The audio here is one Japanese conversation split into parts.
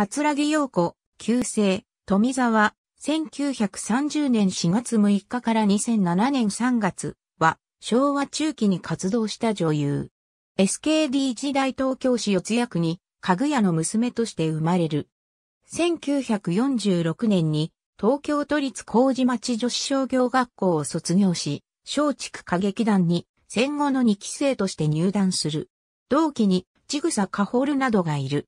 桂木陽子、旧姓、富沢、1930年4月6日から2007年3月は、昭和中期に活動した女優。SKD 時代東京市四谷区に、かぐやの娘として生まれる。1946年に、東京都立麹町女子商業学校を卒業し、松竹歌劇団に戦後の2期生として入団する。同期に、ちぐさかほるなどがいる。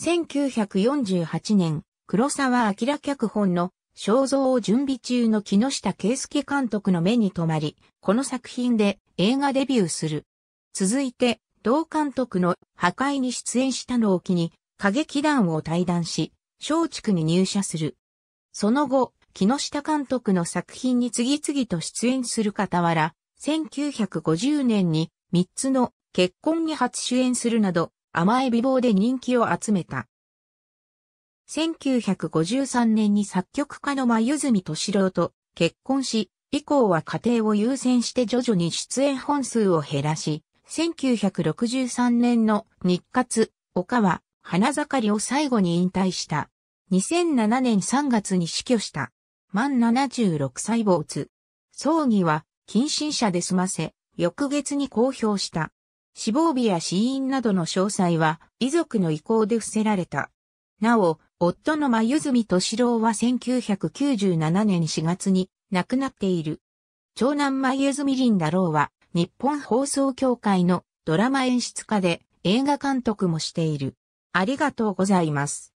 1948年、黒沢明脚本の肖像を準備中の木下圭介監督の目に留まり、この作品で映画デビューする。続いて、同監督の破壊に出演したのを機に、歌劇団を退団し、松竹に入社する。その後、木下監督の作品に次々と出演する傍ら、1950年に3つの結婚に初主演するなど、甘え美貌で人気を集めた。1953年に作曲家の眉住敏郎と結婚し、以降は家庭を優先して徐々に出演本数を減らし、1963年の日活、岡は花盛りを最後に引退した。2007年3月に死去した。満76歳坊主。葬儀は、近親者で済ませ、翌月に公表した。死亡日や死因などの詳細は遺族の意向で伏せられた。なお、夫の真由住敏郎は1997年4月に亡くなっている。長男真由住林太郎は日本放送協会のドラマ演出家で映画監督もしている。ありがとうございます。